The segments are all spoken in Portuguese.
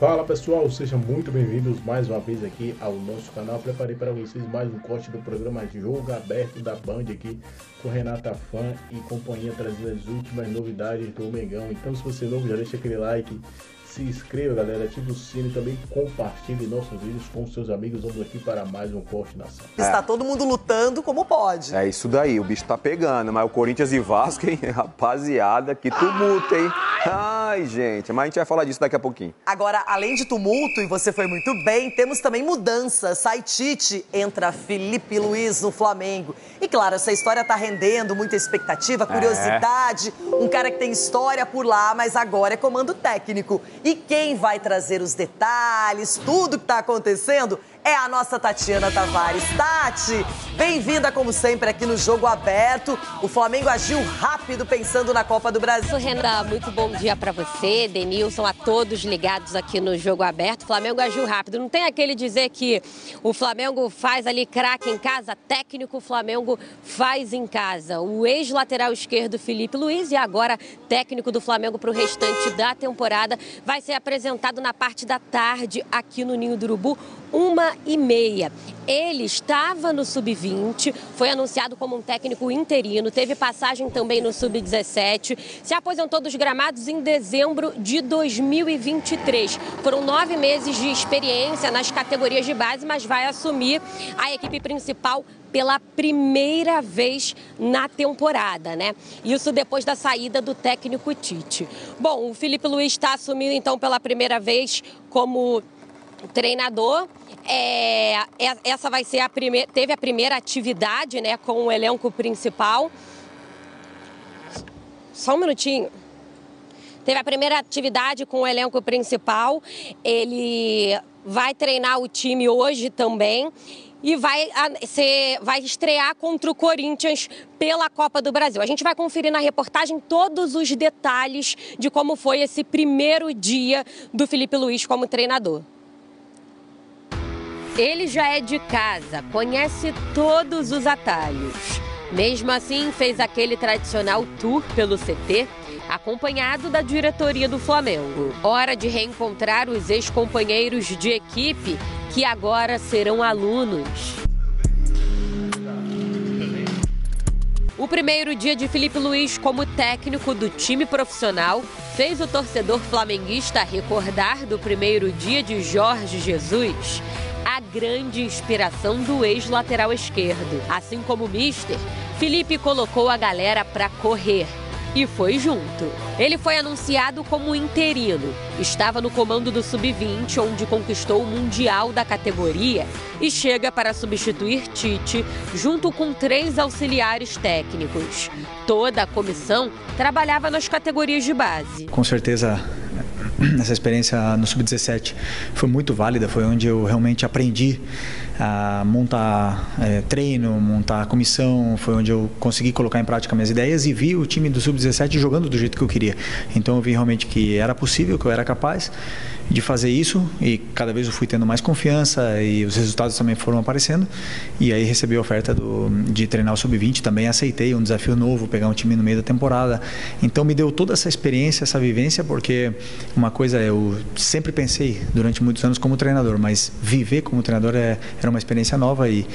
Fala pessoal, sejam muito bem-vindos mais uma vez aqui ao nosso canal. Preparei para vocês mais um corte do programa Jogo Aberto da Band aqui com Renata Fã e companhia trazendo as últimas novidades do Omegão. Então, se você é novo, já deixa aquele like, se inscreva, galera, ative o sino e também compartilhe nossos vídeos com seus amigos. Vamos aqui para mais um corte nação. É. Está todo mundo lutando como pode. É isso daí, o bicho tá pegando, mas o Corinthians e Vasco, hein? Rapaziada, que tumulto, hein? Ah! Ai, gente, mas a gente vai falar disso daqui a pouquinho. Agora, além de tumulto, e você foi muito bem, temos também mudanças. Sai Tite, entra Felipe Luiz no Flamengo. E claro, essa história tá rendendo muita expectativa, é. curiosidade. É. Um cara que tem história por lá, mas agora é comando técnico. E quem vai trazer os detalhes, tudo que tá acontecendo, é a nossa Tatiana Tavares. Tati, bem-vinda como sempre aqui no Jogo Aberto. O Flamengo agiu rápido pensando na Copa do Brasil. Renata, muito bom dia para você, Denilson, a todos ligados aqui no Jogo Aberto. O Flamengo agiu rápido. Não tem aquele dizer que o Flamengo faz ali craque em casa, técnico o Flamengo faz em casa. O ex-lateral esquerdo Felipe Luiz e agora técnico do Flamengo para o restante da temporada vai ser apresentado na parte da tarde aqui no Ninho do Urubu uma e meia. Ele estava no sub-20, foi anunciado como um técnico interino, teve passagem também no sub-17, se aposentou dos gramados em dezembro de 2023. Foram nove meses de experiência nas categorias de base, mas vai assumir a equipe principal pela primeira vez na temporada, né? Isso depois da saída do técnico Tite. Bom, o Felipe Luiz está assumindo então pela primeira vez como treinador. É, é, essa vai ser a primeira, teve a primeira atividade, né, com o elenco principal. Só um minutinho. Teve a primeira atividade com o elenco principal. Ele vai treinar o time hoje também e vai, ser, vai estrear contra o Corinthians pela Copa do Brasil. A gente vai conferir na reportagem todos os detalhes de como foi esse primeiro dia do Felipe Luiz como treinador. Ele já é de casa, conhece todos os atalhos. Mesmo assim, fez aquele tradicional tour pelo CT, acompanhado da diretoria do Flamengo. Hora de reencontrar os ex-companheiros de equipe, que agora serão alunos. O primeiro dia de Felipe Luiz como técnico do time profissional fez o torcedor flamenguista recordar do primeiro dia de Jorge Jesus a grande inspiração do ex-lateral esquerdo. Assim como o Mister, Felipe colocou a galera para correr e foi junto. Ele foi anunciado como interino. Estava no comando do Sub-20, onde conquistou o Mundial da categoria e chega para substituir Tite, junto com três auxiliares técnicos. Toda a comissão trabalhava nas categorias de base. Com certeza essa experiência no Sub-17 foi muito válida, foi onde eu realmente aprendi a montar é, treino, montar comissão, foi onde eu consegui colocar em prática minhas ideias e vi o time do Sub-17 jogando do jeito que eu queria. Então eu vi realmente que era possível, que eu era capaz de fazer isso e cada vez eu fui tendo mais confiança e os resultados também foram aparecendo e aí recebi a oferta do, de treinar o sub-20 também aceitei um desafio novo pegar um time no meio da temporada então me deu toda essa experiência essa vivência porque uma coisa eu sempre pensei durante muitos anos como treinador mas viver como treinador é, era uma experiência nova e,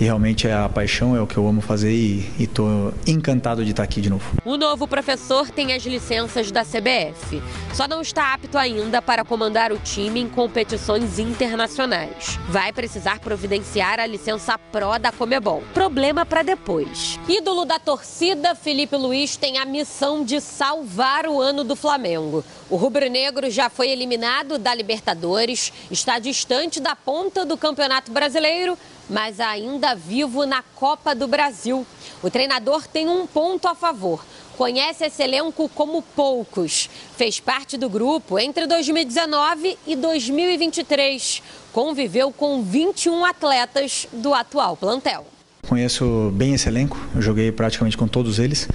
e realmente é a paixão é o que eu amo fazer e estou encantado de estar aqui de novo o novo professor tem as licenças da CBF só não está apto ainda para comandar comandar o time em competições internacionais. Vai precisar providenciar a licença pró da Comebol. Problema para depois. Ídolo da torcida, Felipe Luiz tem a missão de salvar o ano do Flamengo. O rubro-negro já foi eliminado da Libertadores, está distante da ponta do Campeonato Brasileiro, mas ainda vivo na Copa do Brasil. O treinador tem um ponto a favor conhece esse elenco como poucos. Fez parte do grupo entre 2019 e 2023. Conviveu com 21 atletas do atual plantel. Conheço bem esse elenco, eu joguei praticamente com todos eles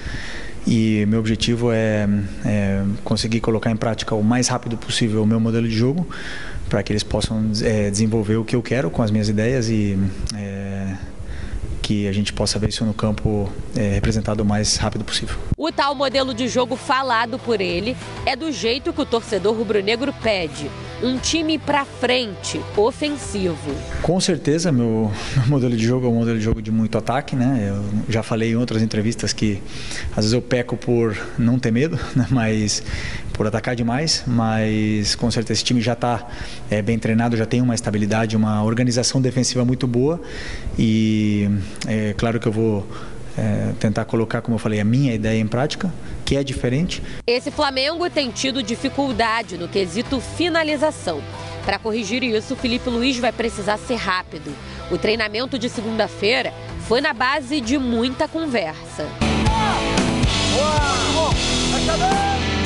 e meu objetivo é, é, conseguir colocar em prática o mais rápido possível o meu modelo de jogo para que eles possam é, desenvolver o que eu quero com as minhas ideias e é que a gente possa ver isso no campo é, representado o mais rápido possível. O tal modelo de jogo falado por ele é do jeito que o torcedor rubro-negro pede um time para frente, ofensivo. Com certeza, meu, meu, modelo de jogo é um modelo de jogo de muito ataque, né? Eu já falei em outras entrevistas que às vezes eu peco por não ter medo, né? mas por atacar demais, mas com certeza esse time já está é, bem treinado, já tem uma estabilidade, uma organização defensiva muito boa e é claro que eu vou é, tentar colocar, como eu falei, a minha ideia em prática, que é diferente. Esse Flamengo tem tido dificuldade no quesito finalização. Para corrigir isso, o Felipe Luiz vai precisar ser rápido. O treinamento de segunda-feira foi na base de muita conversa.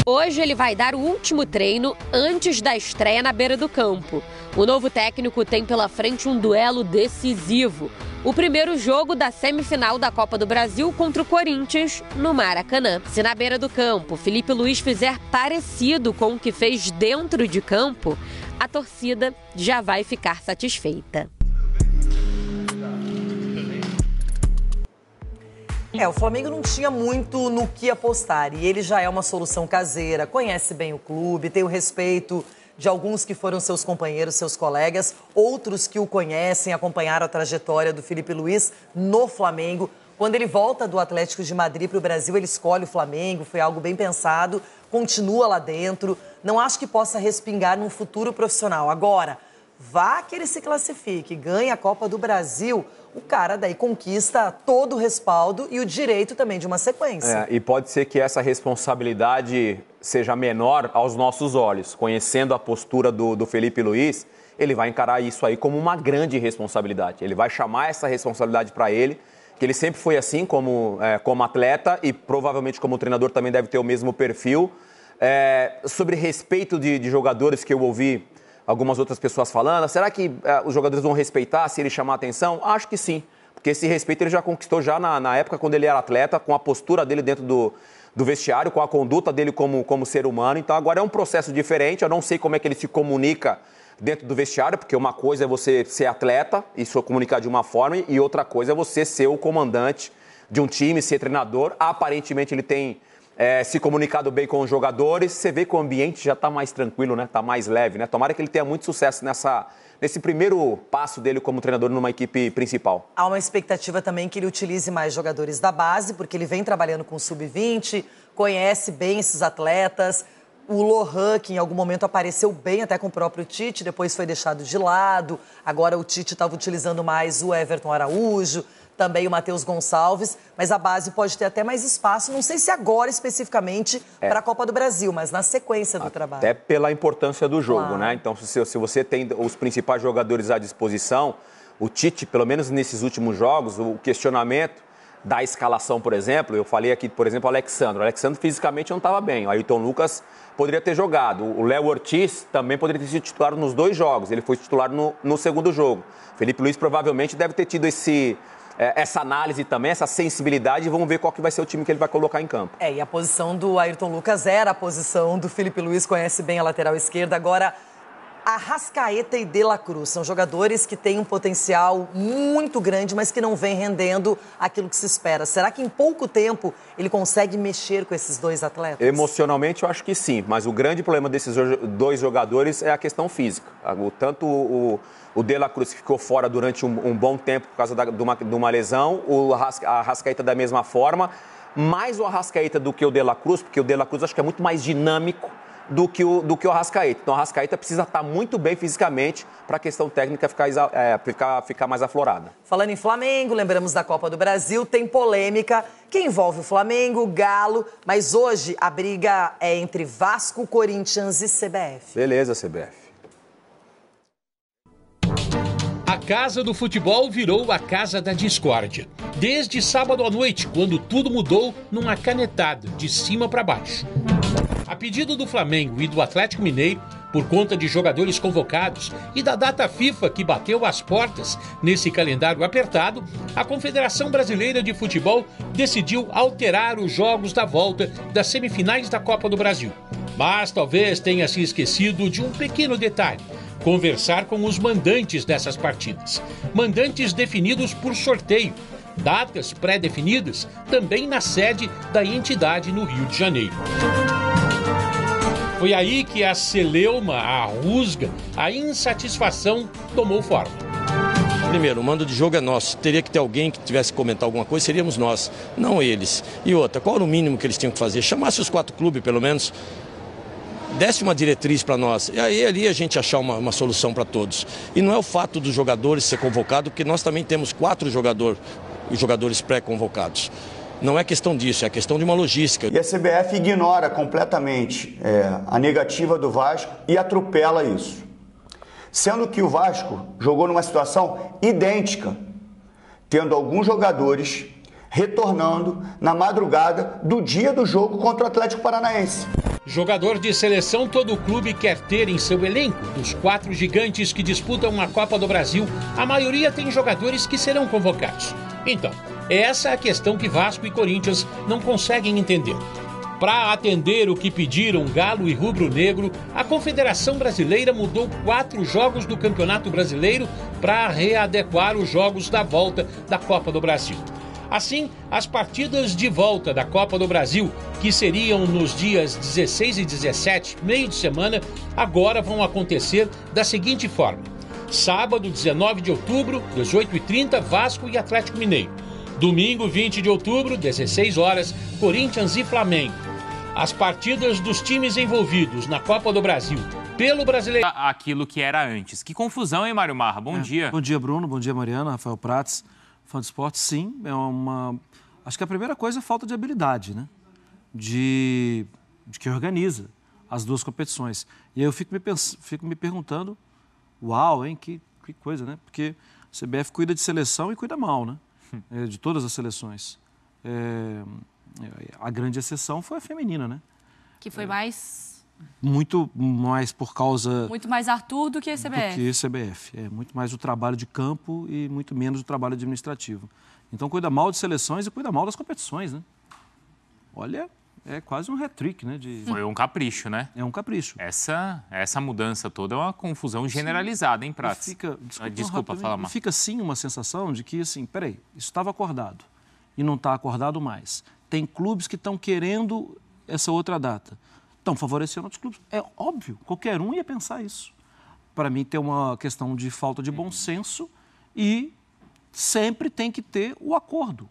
Hoje ele vai dar o último treino antes da estreia na beira do campo. O novo técnico tem pela frente um duelo decisivo. O primeiro jogo da semifinal da Copa do Brasil contra o Corinthians, no Maracanã. Se na beira do campo Felipe Luiz fizer parecido com o que fez dentro de campo, a torcida já vai ficar satisfeita. É, o Flamengo não tinha muito no que apostar e ele já é uma solução caseira, conhece bem o clube, tem o respeito de alguns que foram seus companheiros, seus colegas, outros que o conhecem, acompanharam a trajetória do Felipe Luiz no Flamengo. Quando ele volta do Atlético de Madrid para o Brasil, ele escolhe o Flamengo, foi algo bem pensado, continua lá dentro. Não acho que possa respingar num futuro profissional. Agora, vá que ele se classifique, ganhe a Copa do Brasil, o cara daí conquista todo o respaldo e o direito também de uma sequência. É, e pode ser que essa responsabilidade seja menor aos nossos olhos. Conhecendo a postura do, do Felipe Luiz, ele vai encarar isso aí como uma grande responsabilidade. Ele vai chamar essa responsabilidade para ele, que ele sempre foi assim como, é, como atleta e provavelmente como treinador também deve ter o mesmo perfil. É, sobre respeito de, de, jogadores que eu ouvi algumas outras pessoas falando, será que é, os jogadores vão respeitar se ele chamar atenção? Acho que sim, porque esse respeito ele já conquistou já na, na época quando ele era atleta, com a postura dele dentro do, do vestiário, com a conduta dele como, como ser humano. Então agora é um processo diferente. Eu não sei como é que ele se comunica dentro do vestiário, porque uma coisa é você ser atleta e se comunicar de uma forma, e outra coisa é você ser o comandante de um time, ser treinador. Aparentemente ele tem é, se comunicado bem com os jogadores. Você vê que o ambiente já está mais tranquilo, né? Está mais leve, né? Tomara que ele tenha muito sucesso nessa, nesse primeiro passo dele como treinador numa equipe principal. Há uma expectativa também que ele utilize mais jogadores da base, porque ele vem trabalhando com sub-20, conhece bem esses atletas. O Lohan, que em algum momento apareceu bem até com o próprio Tite, depois foi deixado de lado. Agora o Tite estava utilizando mais o Everton Araújo também o Matheus Gonçalves, mas a base pode ter até mais espaço, não sei se agora especificamente é. para a Copa do Brasil, mas na sequência do até trabalho. Até pela importância do jogo, claro. né? Então, se, se você tem os principais jogadores à disposição, o Tite, pelo menos nesses últimos jogos, o questionamento da escalação, por exemplo, eu falei aqui, por exemplo, o Alexandre. O Alexandre fisicamente não estava bem. O Ayrton Lucas poderia ter jogado. O Léo Ortiz também poderia ter sido titular nos dois jogos. Ele foi titular no, no segundo jogo. Felipe Luiz provavelmente deve ter tido esse é, essa análise também, essa sensibilidade, e vamos ver qual que vai ser o time que ele vai colocar em campo. É, e a posição do Ayrton Lucas era a posição do Felipe Luiz, conhece bem a lateral esquerda, agora Arrascaeta e De La Cruz. São jogadores que têm um potencial muito grande, mas que não vem rendendo aquilo que se espera. Será que em pouco tempo ele consegue mexer com esses dois atletas? Emocionalmente, eu acho que sim, mas o grande problema desses dois jogadores é a questão física. Tanto o, o De La Cruz, que ficou fora durante um, um bom tempo por causa da, de, uma, de, uma, lesão, o Arrascaeta da mesma forma. Mais o Arrascaeta do que o De La Cruz, porque o De La Cruz acho que é muito mais dinâmico do que o, do que o Arrascaeta. Então, o Arrascaeta precisa estar muito bem fisicamente para a questão técnica ficar, é, ficar, ficar mais aflorada. Falando em Flamengo, lembramos da Copa do Brasil, tem polêmica que envolve o Flamengo, o Galo, mas hoje a briga é entre Vasco, Corinthians e CBF. Beleza, CBF. A Casa do Futebol virou a Casa da Discórdia. Desde sábado à noite, quando tudo mudou numa canetada de cima para baixo. A pedido do Flamengo e do Atlético Mineiro, por conta de jogadores convocados e da data FIFA que bateu as portas nesse calendário apertado, a Confederação Brasileira de Futebol decidiu alterar os jogos da volta das semifinais da Copa do Brasil. Mas talvez tenha se esquecido de um pequeno detalhe conversar com os mandantes dessas partidas. Mandantes definidos por sorteio, datas pré-definidas também na sede da entidade no Rio de Janeiro. Foi aí que a celeuma, a rusga, a insatisfação tomou forma. Primeiro, o mando de jogo é nosso. Teria que ter alguém que tivesse que comentar alguma coisa, seríamos nós, não eles. E outra, qual era o mínimo que eles tinham que fazer? Chamasse os quatro clubes, pelo menos, desse uma diretriz para nós. E aí ali a gente achar uma, uma solução para todos. E não é o fato dos jogadores ser convocado, porque nós também temos quatro jogador, jogadores pré-convocados. Não é questão disso, é questão de uma logística. E a CBF ignora completamente é, a negativa do Vasco e atropela isso. Sendo que o Vasco jogou numa situação idêntica, tendo alguns jogadores retornando na madrugada do dia do jogo contra o Atlético Paranaense. Jogador de seleção, todo o clube quer ter em seu elenco. Dos quatro gigantes que disputam a Copa do Brasil, a maioria tem jogadores que serão convocados. Então, essa é a questão que Vasco e Corinthians não conseguem entender. Para atender o que pediram Galo e Rubro Negro, a Confederação Brasileira mudou quatro jogos do Campeonato Brasileiro para readequar os jogos da volta da Copa do Brasil. Assim, as partidas de volta da Copa do Brasil, que seriam nos dias 16 e 17, meio de semana, agora vão acontecer da seguinte forma: sábado, 19 de outubro, 18h30, Vasco e Atlético Mineiro. Domingo, 20 de outubro, 16 horas, Corinthians e Flamengo. As partidas dos times envolvidos na Copa do Brasil pelo brasileiro. Aquilo que era antes. Que confusão, hein, Mário Marra? Bom é. dia. Bom dia, Bruno. Bom dia, Mariana, Rafael Prates, fã de esporte. Sim, é uma. Acho que a primeira coisa é falta de habilidade, né? De, de quem organiza as duas competições. E aí eu fico me, pens... fico me perguntando, uau, hein, que... que coisa, né? Porque a CBF cuida de seleção e cuida mal, né? é, de todas as seleções. É, a grande exceção foi a feminina, né? Que foi mais. Muito mais por causa. Muito mais Arthur do que a CBF. Do que CBF. É muito mais o trabalho de campo e muito menos o trabalho administrativo. Então cuida mal de seleções e cuida mal das competições, né? Olha, é quase um hat-trick, né? De... Foi um capricho, né? É um capricho. Essa, essa mudança toda é uma confusão generalizada, sim. hein, Prats? fica, desculpa, ah, desculpa falar mais. Fica, sim, uma sensação de que, assim, peraí, isso estava acordado e não está acordado mais. Tem clubes que estão querendo essa outra data. Estão favorecendo outros clubes. É óbvio, qualquer um ia pensar isso. Para mim, tem uma questão de falta de bom uhum. senso e sempre tem que ter o acordo.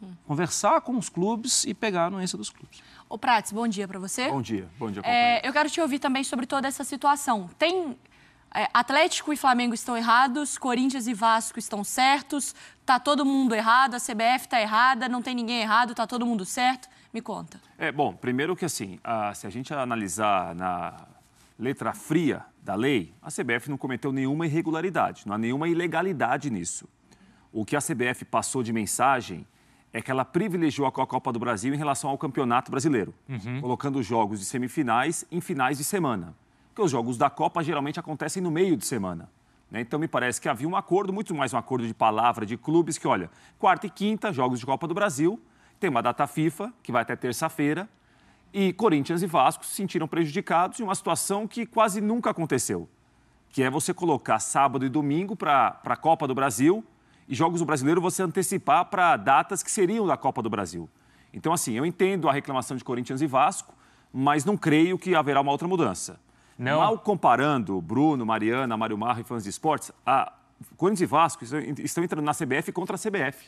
Uhum. Conversar com os clubes e pegar a anuência dos clubes. Ô Prates, bom dia para você. Bom dia, bom dia. É, eu quero te ouvir também sobre toda essa situação. Tem é, Atlético e Flamengo estão errados, Corinthians e Vasco estão certos, tá todo mundo errado, a CBF tá errada, não tem ninguém errado, tá todo mundo certo. Me conta. É bom, primeiro que assim, a, se a gente analisar na letra fria da lei, a CBF não cometeu nenhuma irregularidade, não há nenhuma ilegalidade nisso. O que a CBF passou de mensagem é que ela privilegiou a Copa do Brasil em relação ao Campeonato Brasileiro, uhum. colocando os jogos de semifinais em finais de semana. Porque os jogos da Copa geralmente acontecem no meio de semana. Né? Então, me parece que havia um acordo, muito mais um acordo de palavra de clubes, que olha, quarta e quinta, jogos de Copa do Brasil, tem uma data FIFA, que vai até terça-feira, e Corinthians e Vasco se sentiram prejudicados em uma situação que quase nunca aconteceu, que é você colocar sábado e domingo para a Copa do Brasil e jogos do brasileiro você antecipar para datas que seriam da Copa do Brasil. Então, assim, eu entendo a reclamação de Corinthians e Vasco, mas não creio que haverá uma outra mudança. Não. Mal comparando Bruno, Mariana, Mário Marra e fãs de esportes, a Corinthians e Vasco estão entrando na CBF contra a CBF.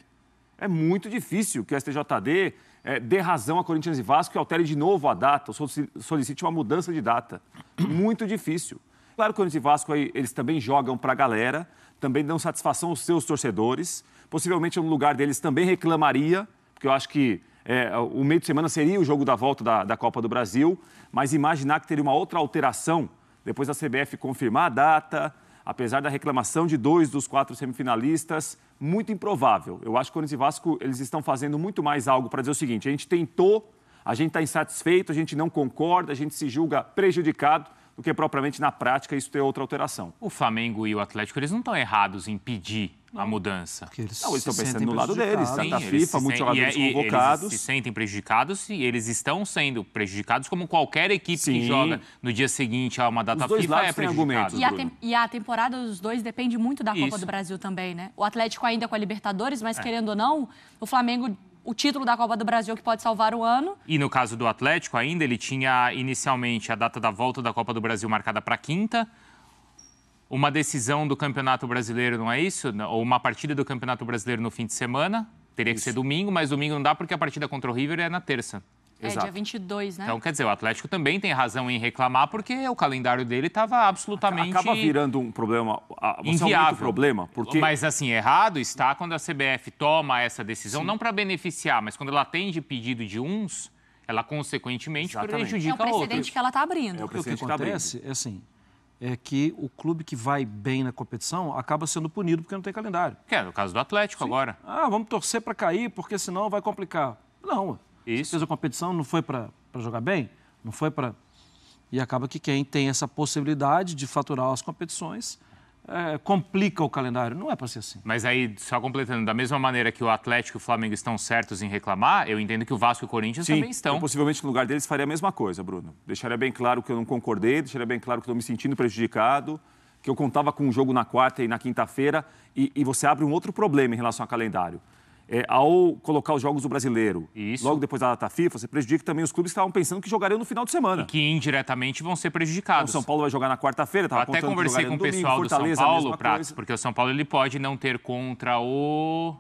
É muito difícil que a STJD é, eh, dê razão a Corinthians e Vasco e altere de novo a data, ou solicite uma mudança de data. Muito difícil. Claro que o Corinthians e Vasco aí, eles também jogam para a galera, também dão satisfação aos seus torcedores. Possivelmente no lugar deles também reclamaria, porque eu acho que é, o meio de semana seria o jogo da volta da, da Copa do Brasil, mas imaginar que teria uma outra alteração depois da CBF confirmar a data, apesar da reclamação de dois dos quatro semifinalistas, muito improvável. Eu acho que o Corinthians e Vasco eles estão fazendo muito mais algo para dizer o seguinte: a gente tentou, a gente está insatisfeito, a gente não concorda, a gente se julga prejudicado, do que propriamente na prática isso ter outra alteração. O Flamengo e o Atlético, eles não estão errados em pedir a mudança. Porque eles não, eles estão pensando no lado deles, tá- tá Sim, da FIFA, muitos jogadores e, é, convocados. Eles se sentem prejudicados e eles estão sendo prejudicados como qualquer equipe Sim. que joga no dia seguinte a uma data Os dois FIFA lados é prejudicado. E a, tem, e a, temporada dos dois depende muito da Isso. Copa do Brasil também, né? O Atlético ainda com a Libertadores, mas é. querendo ou não, o Flamengo o título da Copa do Brasil que pode salvar o ano. E no caso do Atlético, ainda ele tinha inicialmente a data da volta da Copa do Brasil marcada para quinta. Uma decisão do Campeonato Brasileiro, não é isso? Ou uma partida do Campeonato Brasileiro no fim de semana. Teria isso. que ser domingo, mas domingo não dá porque a partida contra o River é na terça. Exato. É, dia 22, né? Então, quer dizer, o Atlético também tem razão em reclamar, porque o calendário dele estava absolutamente... Acaba virando um problema... Ah, você inviável. É um problema, porque... Mas, assim, errado está quando a CBF toma essa decisão, Sim. não para beneficiar, mas quando ela atende pedido de uns, ela, consequentemente, Exatamente. prejudica é outros. É o precedente que ela está abrindo. É o, o que, tá acontece, tá é assim, é que o clube que vai bem na competição acaba sendo punido porque não tem calendário. Que é no caso do Atlético Sim. agora. Ah, vamos torcer para cair, porque senão vai complicar. Não, isso. Fez a competição, não foi para jogar bem, não foi para. E acaba que quem tem essa possibilidade de faturar as competições é, complica o calendário. Não é para ser assim. Mas aí, só completando, da mesma maneira que o Atlético e o Flamengo estão certos em reclamar, eu entendo que o Vasco e o Corinthians Sim, também estão. Eu, possivelmente no lugar deles faria a mesma coisa, Bruno. Deixaria bem claro que eu não concordei, deixaria bem claro que estou me sentindo prejudicado, que eu contava com um jogo na quarta e na quinta-feira, e, e você abre um outro problema em relação ao calendário é, ao colocar os jogos do brasileiro Isso. logo depois da data FIFA, você prejudica também os clubes que estavam pensando que jogariam no final de semana. E que indiretamente vão ser então, prejudicados. Então, São Paulo vai jogar na quarta-feira, estava Até conversei com o pessoal domingo, do Fortaleza, São Paulo, Pratos, porque o São Paulo ele pode não ter contra o.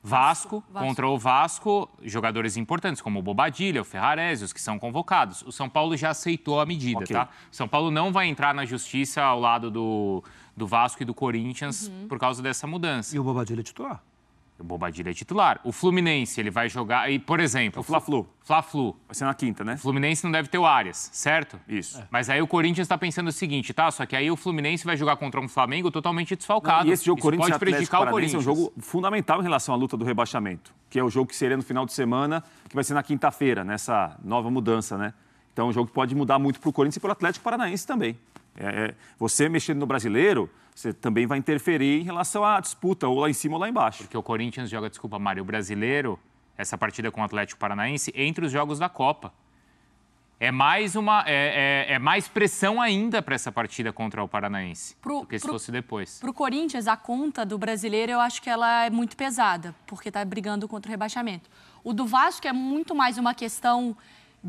Vasco, Vasco, contra o Vasco, jogadores importantes como o Bobadilha, o Ferrarese, os que são convocados. O São Paulo já aceitou a medida, okay. tá? São Paulo não vai entrar na justiça ao lado do, do Vasco e do Corinthians uhum. por causa dessa mudança. E o Bobadilha é titular? O Bobadilha é titular. O Fluminense, ele vai jogar. E, por exemplo. É o Fla-Flu. Fla-Flu. Vai ser na quinta, né? O Fluminense não deve ter o Arias, certo? Isso. É. Mas aí o Corinthians está pensando o seguinte, tá? Só que aí o Fluminense vai jogar contra um Flamengo totalmente desfalcado. Não, e esse jogo Isso Corinthians pode prejudicar o Corinthians. É um jogo fundamental em relação à luta do rebaixamento, que é o jogo que seria no final de semana, que vai ser na quinta-feira, nessa nova mudança, né? Então, é um jogo que pode mudar muito para o Corinthians e para o Atlético Paranaense também. É, é, você mexendo no brasileiro você também vai interferir em relação à disputa, ou lá em cima ou lá embaixo. Porque o Corinthians joga, desculpa, Mário, o brasileiro, essa partida com o Atlético Paranaense, entre os jogos da Copa. É mais, uma, é, é, é mais pressão ainda para essa partida contra o Paranaense pro, do que se pro, fosse depois. Para o Corinthians, a conta do brasileiro eu acho que ela é muito pesada, porque está brigando contra o rebaixamento. O do Vasco é muito mais uma questão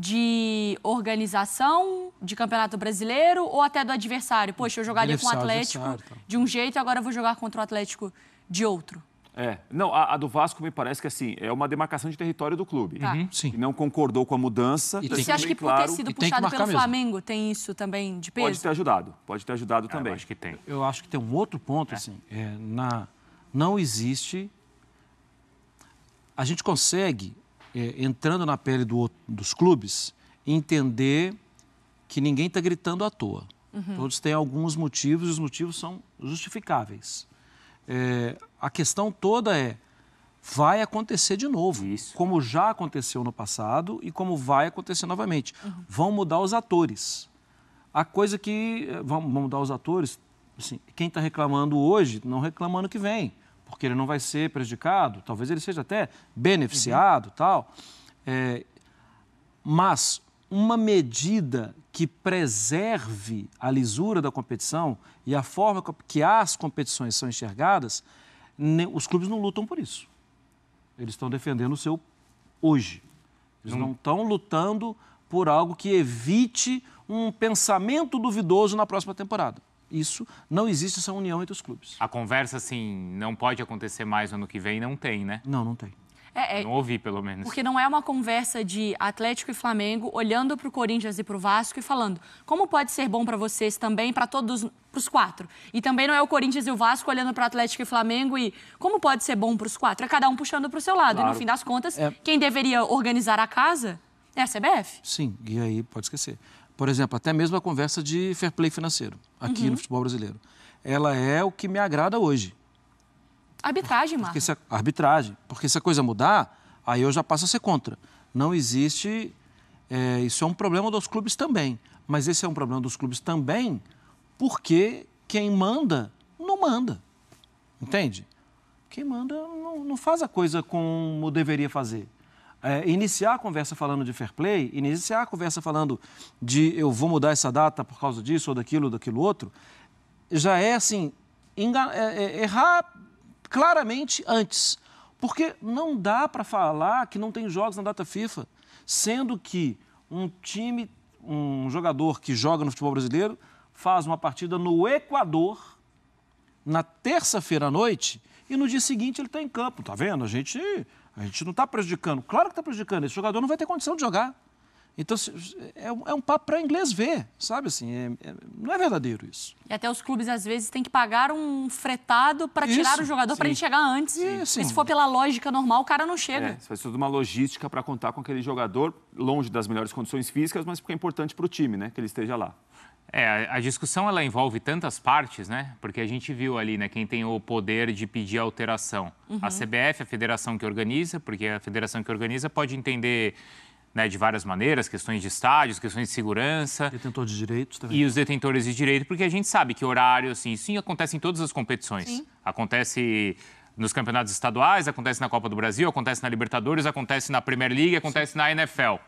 de organização de campeonato brasileiro ou até do adversário? Poxa, eu jogaria com o Atlético de um jeito e agora vou jogar contra o Atlético de outro. É, não, a, a, do Vasco me parece que assim, é uma demarcação de território do clube. Tá. Uhum, sim. E não concordou com a mudança. E tem, você acha que por claro, ter sido puxado pelo mesmo. Flamengo tem isso também de peso? Pode ter ajudado, pode ter ajudado é, também. Eu acho que tem. Eu acho que tem um outro ponto, é. assim, é, na, não existe... A gente consegue é, entrando na pele do, dos clubes, entender que ninguém está gritando à toa. Uhum. Todos têm alguns motivos e os motivos são justificáveis. É, a questão toda é: vai acontecer de novo, Isso. como já aconteceu no passado e como vai acontecer novamente. Uhum. Vão mudar os atores. A coisa que. É, Vão, mudar os atores. Assim, quem está reclamando hoje, não reclamando que vem porque ele não vai ser prejudicado, talvez ele seja até uhum. beneficiado, uhum. tal. É, mas uma medida que preserve a lisura da competição e a forma que as competições são enxergadas, os clubes não lutam por isso. Eles estão defendendo o seu hoje. Eles não estão lutando por algo que evite um pensamento duvidoso na próxima temporada isso, não existe essa união entre os clubes. A conversa, assim, não pode acontecer mais ano que vem, não tem, né? Não, não tem. É, é, não ouvi, pelo menos. Porque não é uma conversa de Atlético e Flamengo olhando para o Corinthians e para o Vasco e falando como pode ser bom para vocês também, para todos, para os quatro. E também não é o Corinthians e o Vasco olhando para o Atlético e Flamengo e como pode ser bom para os quatro. É cada um puxando para o seu lado. Claro. E no fim das contas, é... quem deveria organizar a casa é a CBF. Sim, e aí pode esquecer. Por exemplo, até mesmo a conversa de fair play financeiro aqui uhum. no futebol brasileiro. Ela é o que me agrada hoje. Arbitragem, Marcos. arbitragem. Porque se a coisa mudar, aí eu já passo a ser contra. Não existe. É, isso é um problema dos clubes também. Mas esse é um problema dos clubes também porque quem manda não manda. Entende? Quem manda não, não faz a coisa como deveria fazer é, iniciar a conversa falando de fair play, iniciar a conversa falando de eu vou mudar essa data por causa disso ou daquilo, ou daquilo outro, já é assim, engan... é, é errar claramente antes. Porque não dá para falar que não tem jogos na data FIFA, sendo que um time, um jogador que joga no futebol brasileiro faz uma partida no Equador na terça-feira à noite e no dia seguinte ele está em campo, tá vendo? A gente a gente não está prejudicando. Claro que está prejudicando. Esse jogador não vai ter condição de jogar. Então, é, é um, papo para inglês ver, sabe assim? É, é, não é verdadeiro isso. E até os clubes, às vezes, têm que pagar um fretado para tirar o jogador para ele chegar antes. Isso, se for pela lógica normal, o cara não chega. É, faz toda uma logística para contar com aquele jogador, longe das melhores condições físicas, mas porque é importante para o time, né? Que ele esteja lá. É, a, discussão ela envolve tantas partes, né? Porque a gente viu ali, né, quem tem o poder de pedir alteração. Uhum. A CBF, a federação que organiza, porque a federação que organiza pode entender né, de várias maneiras, questões de estádios, questões de segurança. Detentor de direitos também. E os detentores de direitos, porque a gente sabe que horário, assim, sim, acontece em todas as competições. Sim. Acontece nos campeonatos estaduais, acontece na Copa do Brasil, acontece na Libertadores, acontece na Premier League, acontece sim. na NFL.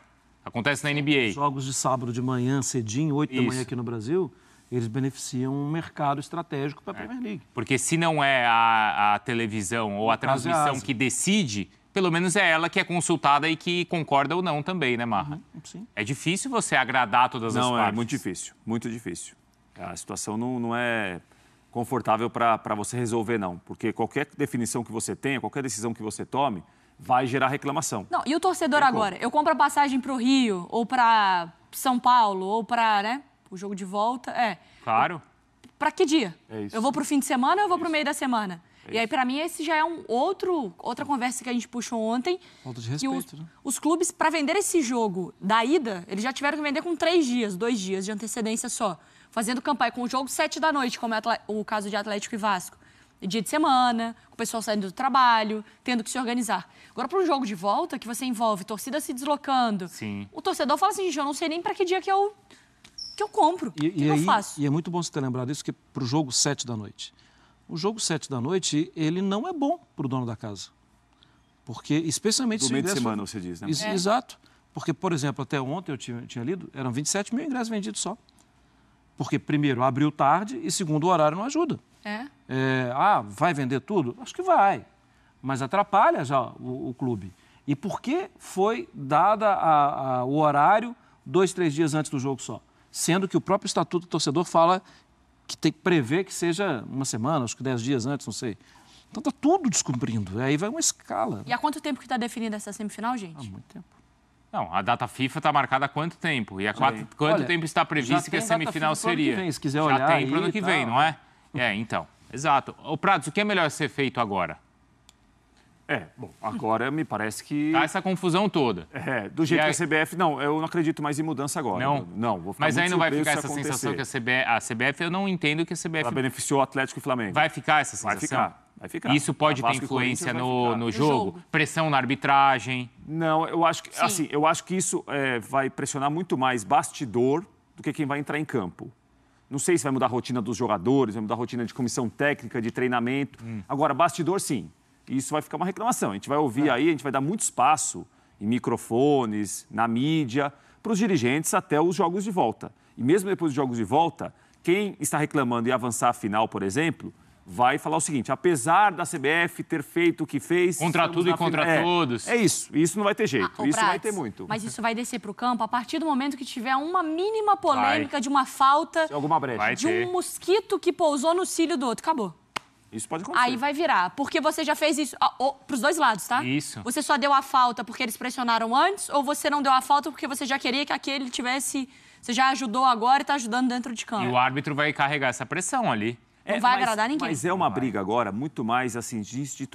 Acontece na NBA. Jogos de sábado de manhã, cedinho, 8 Isso. da manhã aqui no Brasil, eles beneficiam um mercado estratégico para a é. Premier League. Porque se não é a, a televisão ou a transmissão que decide, pelo menos é ela que é consultada e que concorda ou não também, né, Marra? Uhum, é difícil você agradar todas não, as partes. Não, é muito difícil, muito difícil. A situação não, não é confortável para você resolver, não. Porque qualquer definição que você tenha, qualquer decisão que você tome, vai gerar reclamação. Não, e o torcedor agora? Eu compro a passagem para o Rio, ou para São Paulo, ou para né, o jogo de volta. É. Claro. Para que dia? É eu vou para o fim de semana ou eu vou para o meio da semana? É e aí, para mim, esse já é um outro, outra conversa que a gente puxou ontem. Falta de respeito, os, né? os clubes, para vender esse jogo da ida, eles já tiveram que vender com três dias, dois dias de antecedência só. Fazendo campanha com o jogo sete da noite, como é o caso de Atlético e Vasco dia de semana, o pessoal saindo do trabalho, tendo que se organizar. Agora, para um jogo de volta, que você envolve torcida se deslocando, Sim. o torcedor fala assim, eu não sei nem para que dia que eu, que eu compro, e, que eu faço. E é muito bom você ter lembrado isso, que para o jogo 7 da noite. O jogo 7 da noite, ele não é bom para o dono da casa. Porque, especialmente... Do se meio ingresso, de semana, você diz, né? Ex é. Exato. Porque, por exemplo, até ontem eu tinha, tinha lido, eram 27 mil ingressos vendidos só. Porque, primeiro, abriu tarde e, segundo, o horário não ajuda. É? é ah, vai vender tudo? Acho que vai, mas atrapalha já o, o clube. E por que foi dada a, a, o horário dois, três dias antes do jogo só? Sendo que o próprio Estatuto do Torcedor fala que tem que prever que seja uma semana, acho que dez dias antes, não sei. Então está tudo descumprindo. Aí vai uma escala. Né? E há quanto tempo que está definida essa semifinal, gente? Há muito tempo. Não, a data FIFA está marcada há quanto tempo? E há quatro, quanto Olha, tempo está previsto que a semifinal seria? Vem, se quiser já olhar já tem para o ano que vem, não é? É, então. Exato. O Prados, o que é melhor ser feito agora? É, bom, agora me parece que. Tá essa confusão toda. É, do jeito que a CBF. Não, eu não acredito mais em mudança agora. Não, não vou ficar Mas aí não vai ficar essa sensação que a CBF, a CBF. eu não entendo que a CBF. Ela beneficiou o Atlético e o Flamengo. Vai ficar essa sensação? Vai ficar. Isso pode ter influência no, no jogo? jogo? Pressão na arbitragem? Não, eu acho que, assim, eu acho que isso é, vai pressionar muito mais bastidor do que quem vai entrar em campo. Não sei se vai mudar a rotina dos jogadores, vai mudar a rotina de comissão técnica, de treinamento. Hum. Agora, bastidor, sim. Isso vai ficar uma reclamação. A gente vai ouvir é. aí, a gente vai dar muito espaço em microfones, na mídia, para os dirigentes até os jogos de volta. E mesmo depois dos jogos de volta, quem está reclamando e avançar a final, por exemplo, vai falar o seguinte: apesar da CBF ter feito o que fez. Contra tudo e contra é, todos. É, é isso. Isso não vai ter jeito. Ah, isso Prats, vai ter muito. Mas isso vai descer para o campo a partir do momento que tiver uma mínima polêmica vai. de uma falta. Se alguma brecha. de um mosquito que pousou no cílio do outro. Acabou. Isso pode acontecer. Aí vai virar. Porque você já fez isso oh, ah, para os dois lados, tá? Isso. Você só deu a falta porque eles pressionaram antes ou você não deu a falta porque você já queria que aquele tivesse. Você já ajudou agora e está ajudando dentro de campo. E o árbitro vai carregar essa pressão ali. Não é, vai mas, agradar ninguém. Mas é uma briga agora muito mais assim de